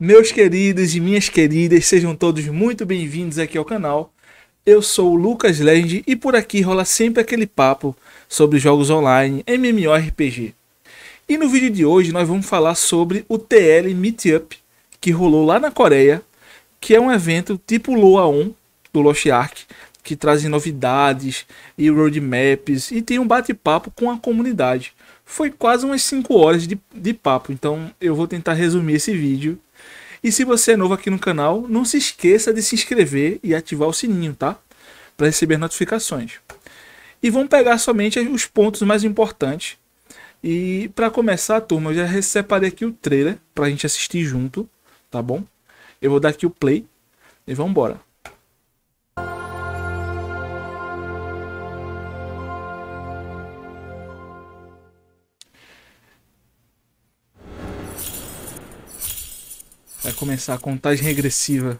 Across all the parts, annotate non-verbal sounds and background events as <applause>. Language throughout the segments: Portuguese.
Meus queridos e minhas queridas, sejam todos muito bem-vindos aqui ao canal. Eu sou o Lucas Legend e por aqui rola sempre aquele papo sobre jogos online, MMORPG. E no vídeo de hoje nós vamos falar sobre o TL Meetup, que rolou lá na Coreia, que é um evento tipo Loa 1 do Lost Ark, que traz novidades e roadmaps e tem um bate-papo com a comunidade. Foi quase umas 5 horas de, de papo, então eu vou tentar resumir esse vídeo e se você é novo aqui no canal, não se esqueça de se inscrever e ativar o sininho, tá? Para receber notificações. E vamos pegar somente os pontos mais importantes. E para começar, turma, eu já separei aqui o trailer para a gente assistir junto, tá bom? Eu vou dar aqui o play e vamos embora. começar a contagem regressiva.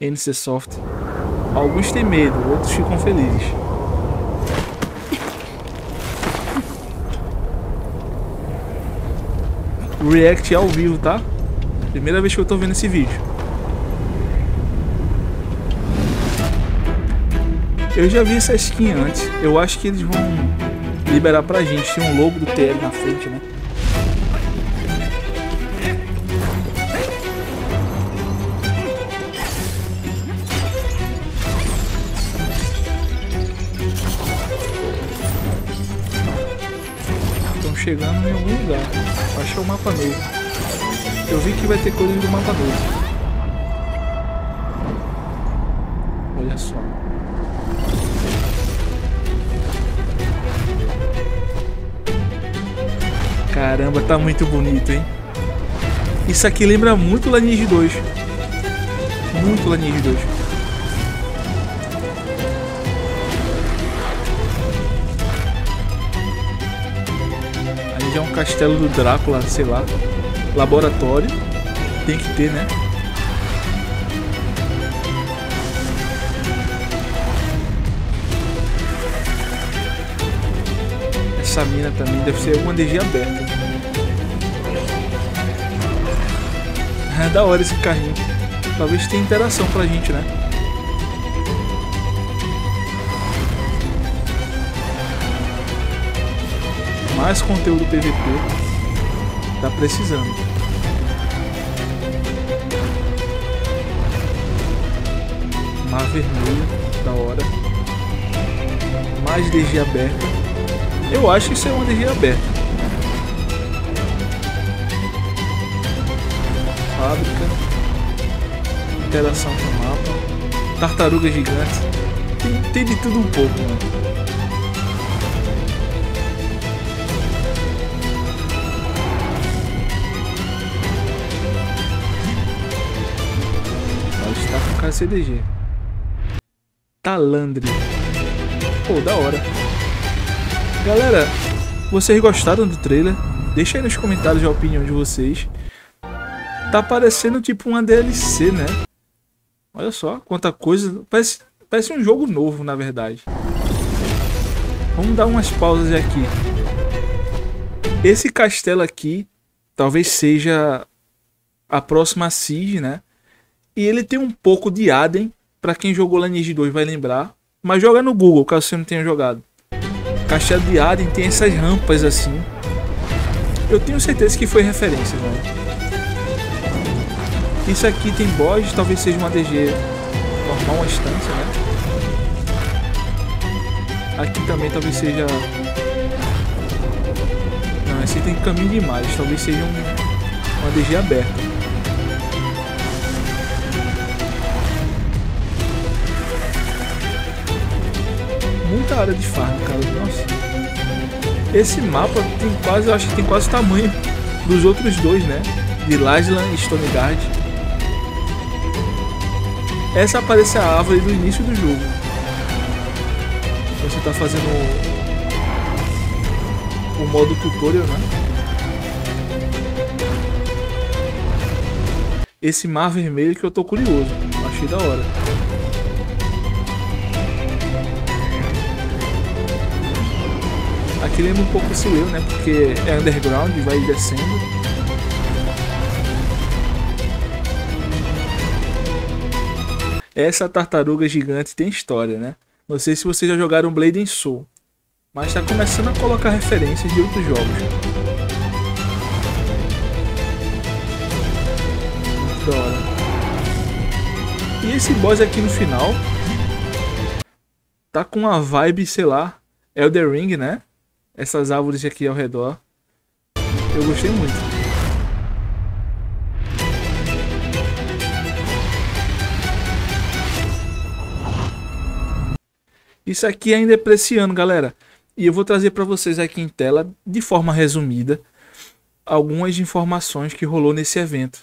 NC Soft. Alguns têm medo, outros ficam felizes. React ao vivo, tá? Primeira vez que eu tô vendo esse vídeo. Eu já vi essa skin antes. Eu acho que eles vão liberar pra gente. Tem um logo do TL na frente, né? Estão chegando em algum lugar. Acho que é o mapa novo. Eu vi que vai ter coisa do mapa novo. Caramba, tá muito bonito, hein? Isso aqui lembra muito Lineage 2. Muito Lineage 2. Ali já é um castelo do Drácula, sei lá. Laboratório. Tem que ter, né? essa mina também deve ser uma DG aberta. É da hora esse carrinho. Talvez tenha interação pra gente, né? Mais conteúdo PVP. Tá precisando. Mar vermelho, da hora. Mais DG aberta. Eu acho que isso é uma DG aberta. Fábrica. Interação com o mapa. Tartaruga gigante. Tem, tem de tudo um pouco, mano. Né? Ela está com Cdg? Talandre. Pô, da hora. Galera, vocês gostaram do trailer? Deixa aí nos comentários a opinião de vocês. Tá parecendo tipo uma DLC, né? Olha só quanta coisa. Parece, parece um jogo novo, na verdade. Vamos dar umas pausas aqui. Esse castelo aqui talvez seja a próxima Siege, né? E ele tem um pouco de Adem, Para quem jogou Lineage 2 vai lembrar. Mas joga no Google, caso você não tenha jogado. Castelo de Aden tem essas rampas assim. Eu tenho certeza que foi referência, velho. Isso aqui tem boss, talvez seja uma DG normal, uma estância né? Aqui também talvez seja... Não, esse tem caminho demais, talvez seja um... uma DG aberta. muita área de farm, cara. Nossa. Esse mapa tem quase, eu acho que tem quase o tamanho dos outros dois, né? De Lajlan e Stoneguard. Essa aparece a árvore do início do jogo. Você tá fazendo o, o modo tutorial, né? esse mar vermelho que eu tô curioso. Achei da hora. que lembra um pouco o Sileu, né? Porque é underground e vai descendo. Essa tartaruga gigante tem história, né? Não sei se vocês já jogaram Blade and Soul, mas está começando a colocar referências de outros jogos. Dora. E esse boss aqui no final tá com uma vibe, sei lá, Elder Ring, né? essas árvores aqui ao redor. Eu gostei muito. Isso aqui ainda é para galera. E eu vou trazer para vocês aqui em tela, de forma resumida, algumas informações que rolou nesse evento.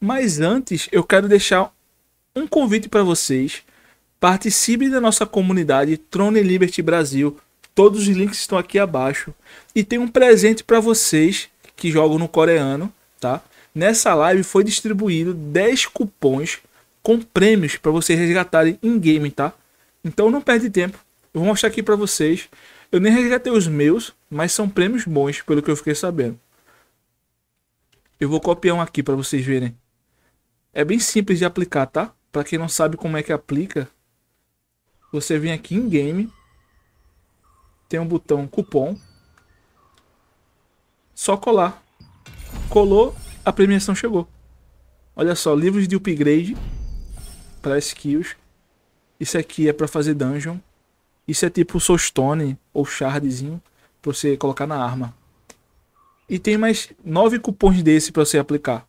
Mas antes, eu quero deixar um convite para vocês. Participe da nossa comunidade Trone Liberty Brasil Todos os links estão aqui abaixo. E tem um presente para vocês que jogam no coreano, tá? Nessa live foi distribuído 10 cupons com prêmios para vocês resgatarem em game, tá? Então não perde tempo. Eu vou mostrar aqui para vocês. Eu nem resgatei os meus, mas são prêmios bons, pelo que eu fiquei sabendo. Eu vou copiar um aqui para vocês verem. É bem simples de aplicar, tá? Para quem não sabe como é que aplica, você vem aqui em game tem um botão cupom. Só colar. Colou, a premiação chegou. Olha só, livros de upgrade para skills. Isso aqui é para fazer dungeon. Isso é tipo soulstone ou shardzinho para você colocar na arma. E tem mais nove cupons desse para você aplicar.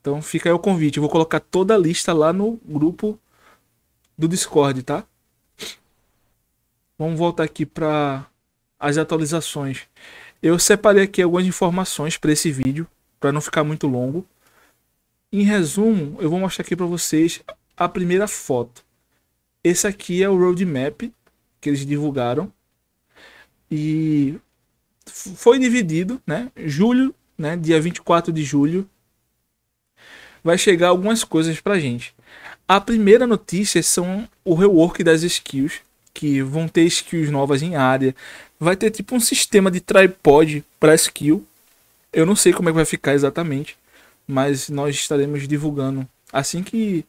Então fica aí o convite. Eu vou colocar toda a lista lá no grupo do Discord, tá? Vamos voltar aqui para as atualizações. Eu separei aqui algumas informações para esse vídeo, para não ficar muito longo. Em resumo, eu vou mostrar aqui para vocês a primeira foto. Esse aqui é o roadmap que eles divulgaram e foi dividido, né? Julho, né? Dia 24 de julho vai chegar algumas coisas para gente. A primeira notícia são o rework das skills que vão ter skills novas em área, vai ter tipo um sistema de tripod para skill. Eu não sei como é que vai ficar exatamente, mas nós estaremos divulgando assim que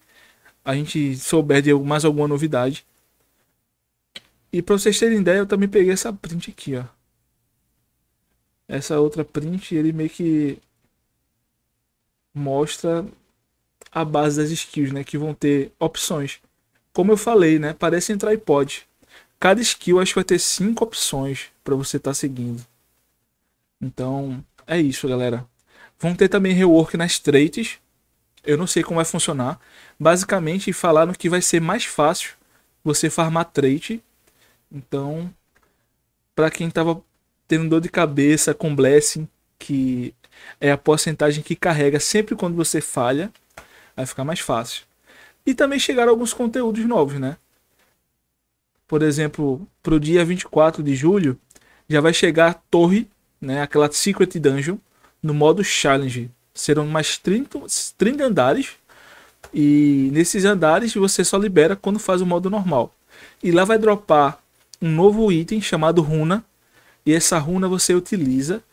a gente souber de mais alguma novidade. E para vocês terem ideia, eu também peguei essa print aqui, ó. Essa outra print, ele meio que mostra a base das skills, né? Que vão ter opções. Como eu falei, né? Parecem tripod. Cada skill acho que vai ter cinco opções para você estar tá seguindo. Então, é isso, galera. Vão ter também rework nas traits. Eu não sei como vai funcionar. Basicamente, falaram que vai ser mais fácil você farmar trait. Então, para quem tava tendo dor de cabeça com blessing, que é a porcentagem que carrega sempre quando você falha, vai ficar mais fácil. E também chegaram alguns conteúdos novos, né? por exemplo, para o dia 24 de julho, já vai chegar a torre, né, aquela Secret Dungeon, no modo Challenge. Serão mais 30, 30 andares, e nesses andares você só libera quando faz o modo normal. E lá vai dropar um novo item chamado runa, e essa runa você utiliza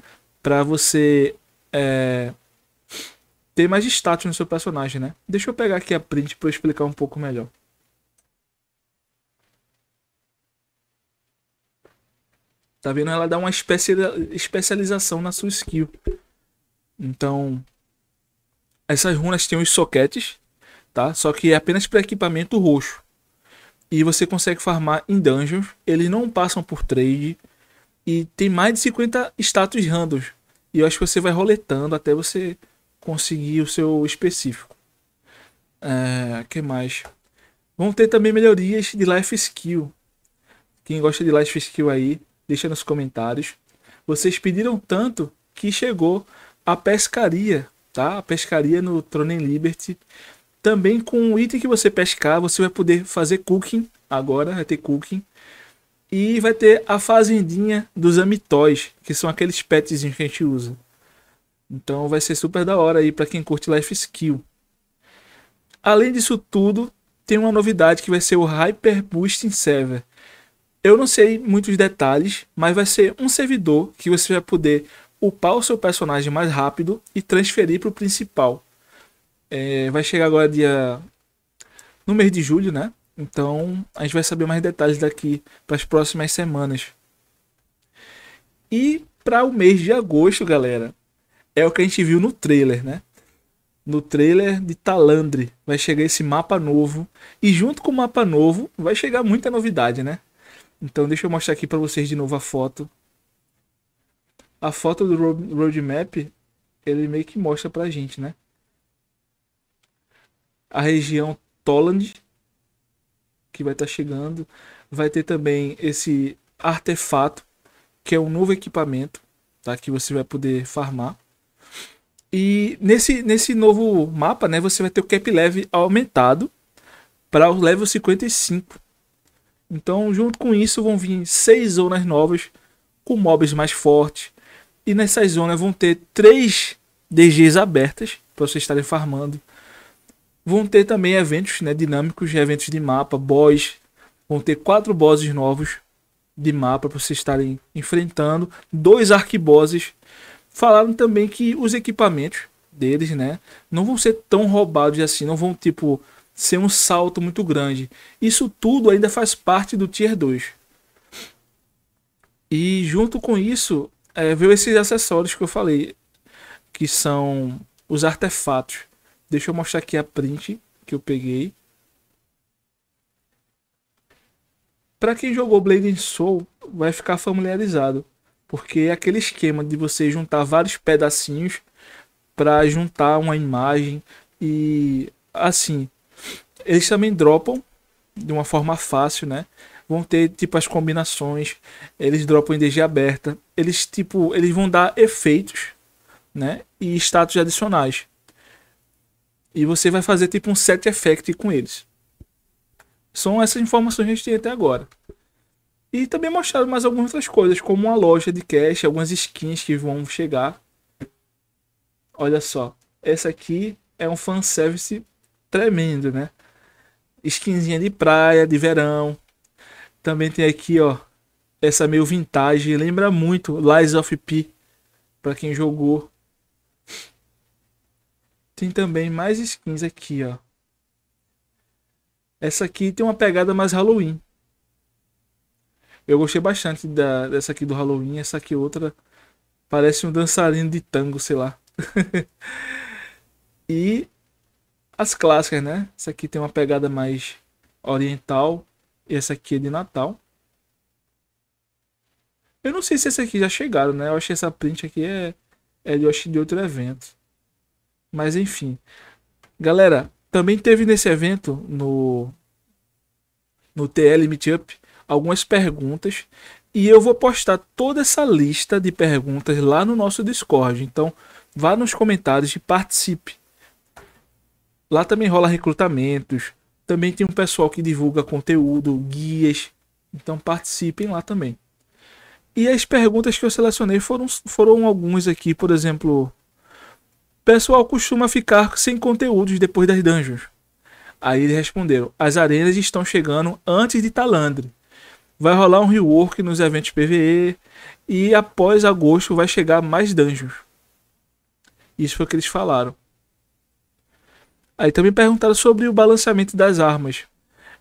para você é, ter mais status no seu personagem, né? Deixa eu pegar aqui a print para explicar um pouco melhor. Tá vendo? Ela dá uma especialização na sua skill. Então, essas runas têm os soquetes, tá? Só que é apenas para equipamento roxo. E você consegue farmar em dungeons, eles não passam por trade e tem mais de 50 status randoms. E eu acho que você vai roletando até você conseguir o seu específico. É, que mais? Vão ter também melhorias de life skill. Quem gosta de life skill aí, Deixa nos comentários. Vocês pediram tanto que chegou a pescaria, tá? A pescaria no Tronen Liberty. Também com o item que você pescar, você vai poder fazer cooking. Agora vai ter cooking. E vai ter a fazendinha dos amitóis, que são aqueles petzinhos que a gente usa. Então vai ser super da hora aí para quem curte Life Skill. Além disso tudo, tem uma novidade que vai ser o Hyper Boosting Server. Eu não sei muitos detalhes, mas vai ser um servidor que você vai poder upar o seu personagem mais rápido e transferir para o principal. É, vai chegar agora dia no mês de julho, né? Então a gente vai saber mais detalhes daqui para as próximas semanas. E para o mês de agosto, galera, é o que a gente viu no trailer, né? No trailer de Talandre vai chegar esse mapa novo e junto com o mapa novo vai chegar muita novidade, né? Então deixa eu mostrar aqui para vocês de novo a foto. A foto do roadmap, ele meio que mostra pra gente, né? A região Toland, que vai estar tá chegando. Vai ter também esse artefato, que é um novo equipamento, tá? Que você vai poder farmar. E nesse, nesse novo mapa, né, você vai ter o cap level aumentado para o level 55. Então, junto com isso, vão vir seis zonas novas com mobs mais fortes. E nessas zonas vão ter três DGs abertas para vocês estarem farmando. Vão ter também eventos né, dinâmicos, eventos de mapa, boss. Vão ter quatro bosses novos de mapa para vocês estarem enfrentando. Dois arquibosses. Falaram também que os equipamentos deles, né, não vão ser tão roubados assim. Não vão, tipo, ser um salto muito grande. Isso tudo ainda faz parte do Tier 2. E junto com isso, é, veio esses acessórios que eu falei, que são os artefatos. Deixa eu mostrar aqui a print que eu peguei. Para quem jogou Blade Soul, vai ficar familiarizado, porque é aquele esquema de você juntar vários pedacinhos para juntar uma imagem e assim, eles também dropam de uma forma fácil, né? Vão ter tipo as combinações, eles dropam em DG aberta, eles tipo, eles vão dar efeitos, né? E status adicionais. E você vai fazer tipo um set effect com eles. São essas informações que a gente tem até agora. E também mostraram mais algumas outras coisas, como uma loja de cash, algumas skins que vão chegar. Olha só, essa aqui é um fanservice tremendo, né? skinzinha de praia, de verão. Também tem aqui, ó, essa meio vintage, lembra muito Lies of P, para quem jogou. Tem também mais skins aqui, ó. Essa aqui tem uma pegada mais Halloween. Eu gostei bastante da, dessa aqui do Halloween. Essa aqui é outra parece um dançarino de tango, sei lá. <laughs> e as clássicas, né? Essa aqui tem uma pegada mais oriental. E essa aqui é de Natal. Eu não sei se essa aqui já chegaram, né? Eu achei essa print aqui é, é de, de outro evento. Mas enfim. Galera, também teve nesse evento, no, no TL Meetup, algumas perguntas. E eu vou postar toda essa lista de perguntas lá no nosso Discord. Então, vá nos comentários e participe. Lá também rola recrutamentos, também tem um pessoal que divulga conteúdo, guias. Então participem lá também. E as perguntas que eu selecionei foram, foram algumas aqui, por exemplo. Pessoal costuma ficar sem conteúdos depois das dungeons. Aí eles responderam: as arenas estão chegando antes de Talandre. Vai rolar um rework nos eventos PVE. E após agosto vai chegar mais dungeons. Isso foi o que eles falaram. Aí também perguntaram sobre o balanceamento das armas.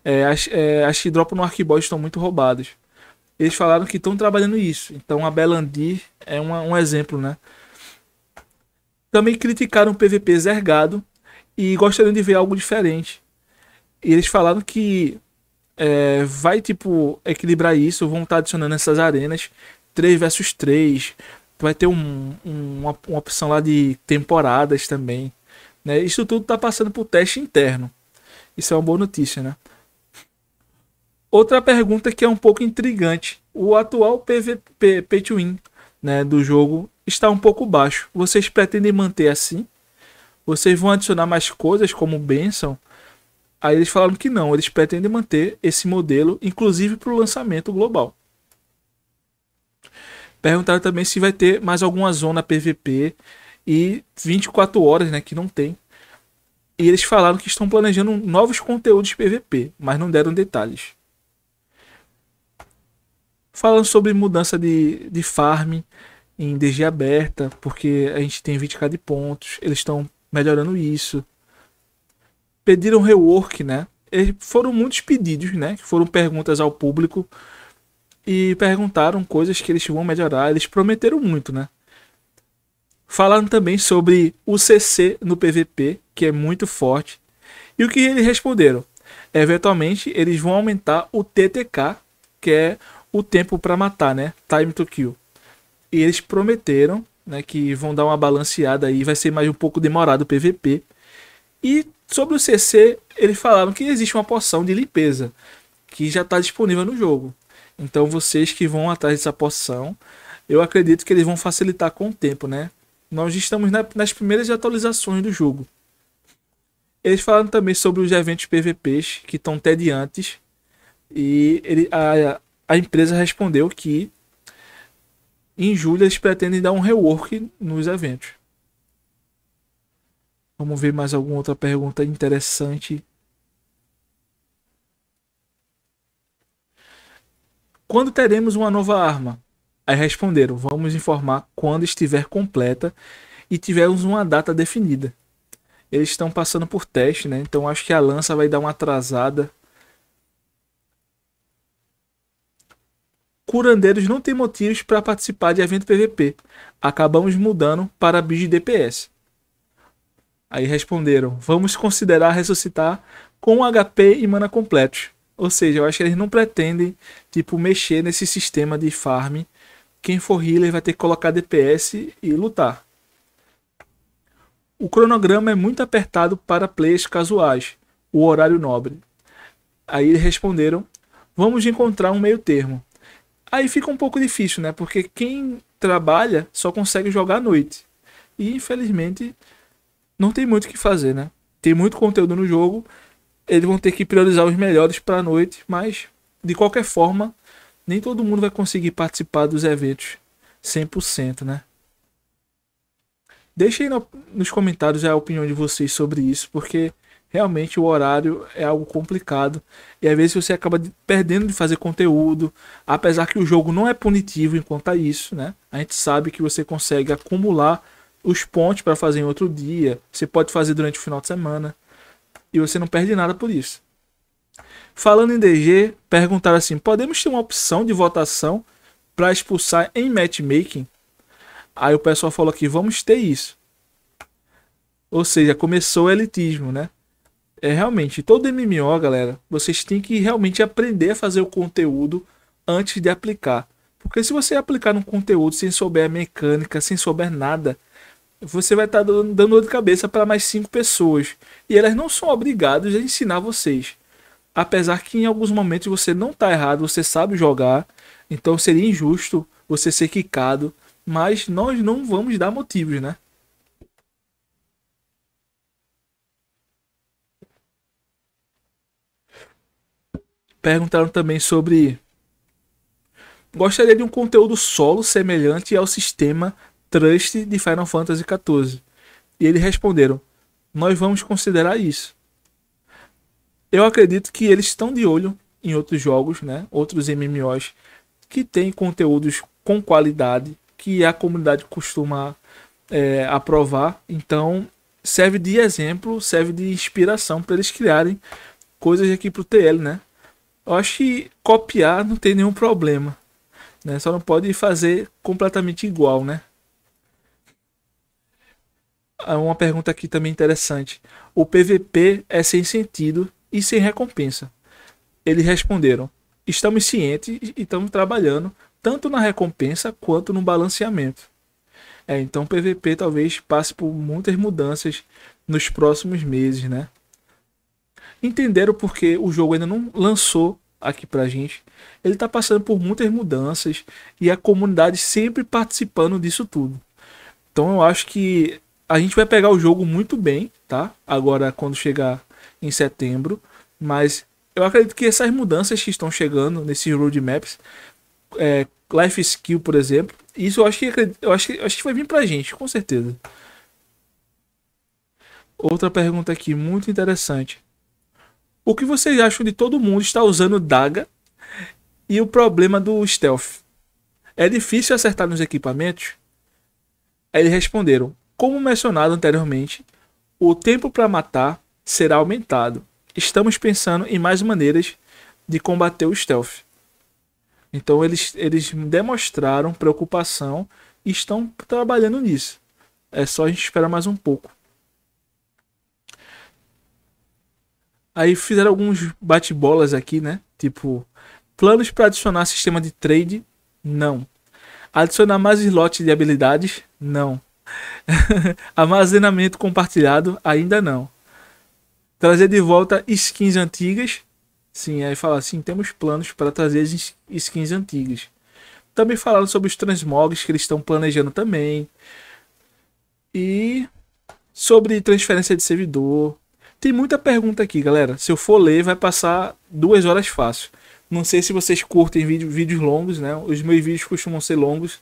É, as, é, as que dropam no arquibol estão muito roubadas. Eles falaram que estão trabalhando isso. Então a Belandir é uma, um exemplo, né? Também criticaram o PVP zergado e gostariam de ver algo diferente. E eles falaram que é, vai, tipo, equilibrar isso, vão estar tá adicionando essas arenas 3 versus 3. Vai ter um, um, uma, uma opção lá de temporadas também. Né? Isso tudo está passando por teste interno. Isso é uma boa notícia, né? Outra pergunta que é um pouco intrigante. O atual PVP pay to win, né, do jogo está um pouco baixo. Vocês pretendem manter assim? Vocês vão adicionar mais coisas como bênção? Aí eles falaram que não, eles pretendem manter esse modelo, inclusive para o lançamento global. Perguntaram também se vai ter mais alguma zona PVP e 24 horas, né, que não tem. E eles falaram que estão planejando novos conteúdos PVP, mas não deram detalhes. Falando sobre mudança de, de farm em DG aberta, porque a gente tem 20k de pontos, eles estão melhorando isso. Pediram rework, né? E foram muitos pedidos, né? Foram perguntas ao público e perguntaram coisas que eles vão melhorar. Eles prometeram muito, né? Falaram também sobre o CC no PVP, que é muito forte. E o que eles responderam? Eventualmente eles vão aumentar o TTK, que é o tempo para matar, né? Time to kill. E eles prometeram, né, que vão dar uma balanceada aí, vai ser mais um pouco demorado o PVP. E sobre o CC, eles falaram que existe uma poção de limpeza que já está disponível no jogo. Então vocês que vão atrás dessa poção, eu acredito que eles vão facilitar com o tempo, né? Nós estamos na, nas primeiras atualizações do jogo. Eles falaram também sobre os eventos PVPs que estão até diante. E ele, a, a empresa respondeu que em julho eles pretendem dar um rework nos eventos. Vamos ver mais alguma outra pergunta interessante. Quando teremos uma nova arma? Aí responderam: vamos informar quando estiver completa e tivermos uma data definida. Eles estão passando por teste, né? Então acho que a lança vai dar uma atrasada. Curandeiros não têm motivos para participar de evento PVP. Acabamos mudando para bis de DPS. Aí responderam: vamos considerar ressuscitar com HP e mana completos. Ou seja, eu acho que eles não pretendem tipo mexer nesse sistema de farm quem for healer vai ter que colocar DPS e lutar. O cronograma é muito apertado para players casuais, o horário nobre. Aí eles responderam: vamos encontrar um meio termo. Aí fica um pouco difícil, né? Porque quem trabalha só consegue jogar à noite. E infelizmente não tem muito o que fazer, né? Tem muito conteúdo no jogo, eles vão ter que priorizar os melhores para a noite, mas de qualquer forma nem todo mundo vai conseguir participar dos eventos 100%, né? Deixem no, nos comentários a opinião de vocês sobre isso, porque realmente o horário é algo complicado e às vezes você acaba perdendo de fazer conteúdo, apesar que o jogo não é punitivo enquanto a isso, né? A gente sabe que você consegue acumular os pontos para fazer em outro dia, você pode fazer durante o final de semana e você não perde nada por isso. Falando em DG, perguntaram assim: podemos ter uma opção de votação para expulsar em matchmaking? Aí o pessoal falou que vamos ter isso. Ou seja, começou o elitismo, né? É realmente, todo MMO, galera, vocês têm que realmente aprender a fazer o conteúdo antes de aplicar. Porque se você aplicar um conteúdo sem souber a mecânica, sem souber nada, você vai estar tá dando dor de cabeça para mais cinco pessoas. E elas não são obrigadas a ensinar vocês apesar que em alguns momentos você não está errado, você sabe jogar, então seria injusto você ser quicado, mas nós não vamos dar motivos, né? Perguntaram também sobre gostaria de um conteúdo solo semelhante ao sistema Trust de Final Fantasy XIV. E eles responderam: Nós vamos considerar isso eu acredito que eles estão de olho em outros jogos, né? Outros MMOs que têm conteúdos com qualidade que a comunidade costuma é, aprovar. Então serve de exemplo, serve de inspiração para eles criarem coisas aqui para o TL, né? Eu acho que copiar não tem nenhum problema, né? Só não pode fazer completamente igual, né? Ah, uma pergunta aqui também interessante. O PVP é sem sentido e sem recompensa. Eles responderam: Estamos cientes e estamos trabalhando tanto na recompensa quanto no balanceamento. É, então o PVP talvez passe por muitas mudanças nos próximos meses, né? Entenderam porque o jogo ainda não lançou aqui pra gente. Ele tá passando por muitas mudanças e a comunidade sempre participando disso tudo. Então eu acho que a gente vai pegar o jogo muito bem, tá? Agora quando chegar em setembro, mas eu acredito que essas mudanças que estão chegando nesses roadmaps, é, Life Skill, por exemplo, isso eu acho que eu acho que, eu acho que vai vir pra gente, com certeza. Outra pergunta aqui, muito interessante. O que vocês acham de todo mundo estar usando Daga e o problema do stealth? É difícil acertar nos equipamentos? Aí eles responderam: Como mencionado anteriormente, o tempo para matar será aumentado. Estamos pensando em mais maneiras de combater o stealth. Então eles, eles demonstraram preocupação e estão trabalhando nisso. É só a gente esperar mais um pouco. Aí fizeram alguns bate-bolas aqui, né? Tipo, planos para adicionar sistema de trade? Não. Adicionar mais slots de habilidades? Não. <laughs> Armazenamento compartilhado? Ainda não. Trazer de volta skins antigas. Sim, aí fala assim: temos planos para trazer skins antigas. Também falaram sobre os transmogs que eles estão planejando também. E sobre transferência de servidor. Tem muita pergunta aqui, galera. Se eu for ler, vai passar duas horas fácil. Não sei se vocês curtem vídeo, vídeos longos, né? Os meus vídeos costumam ser longos,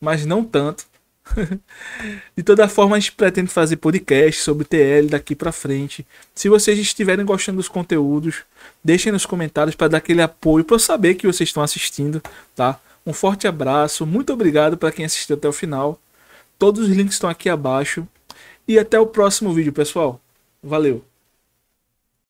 mas não tanto. <laughs> De toda forma, a gente pretende fazer podcast sobre TL daqui para frente. Se vocês estiverem gostando dos conteúdos, deixem nos comentários para dar aquele apoio para eu saber que vocês estão assistindo, tá? Um forte abraço, muito obrigado para quem assistiu até o final. Todos os links estão aqui abaixo e até o próximo vídeo, pessoal. Valeu.